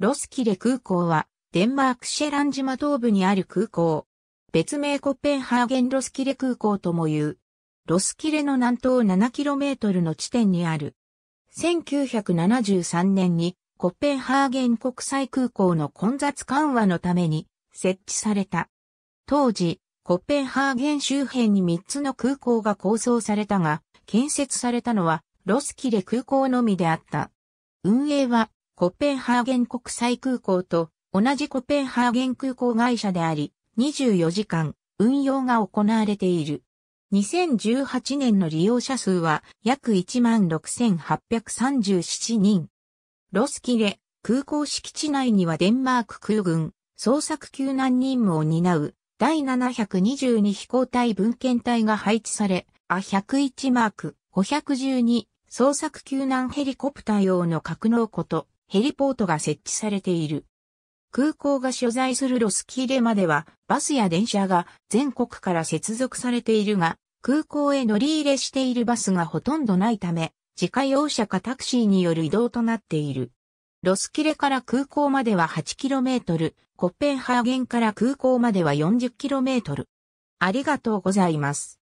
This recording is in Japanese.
ロスキレ空港は、デンマークシェラン島東部にある空港。別名コッペンハーゲンロスキレ空港とも言う。ロスキレの南東 7km の地点にある。1973年にコッペンハーゲン国際空港の混雑緩和のために設置された。当時、コッペンハーゲン周辺に3つの空港が構想されたが、建設されたのはロスキレ空港のみであった。運営はコペンハーゲン国際空港と同じコペンハーゲン空港会社であり、24時間運用が行われている。2018年の利用者数は約16,837人。ロスキレ空港敷地内にはデンマーク空軍捜索救難任務を担う第722飛行隊文献隊が配置され、A101 マーク512捜索救難ヘリコプター用の格納庫とヘリポートが設置されている。空港が所在するロスキーレまではバスや電車が全国から接続されているが、空港へ乗り入れしているバスがほとんどないため、自家用車かタクシーによる移動となっている。ロスキレから空港までは 8km、コッペンハーゲンから空港までは 40km。ありがとうございます。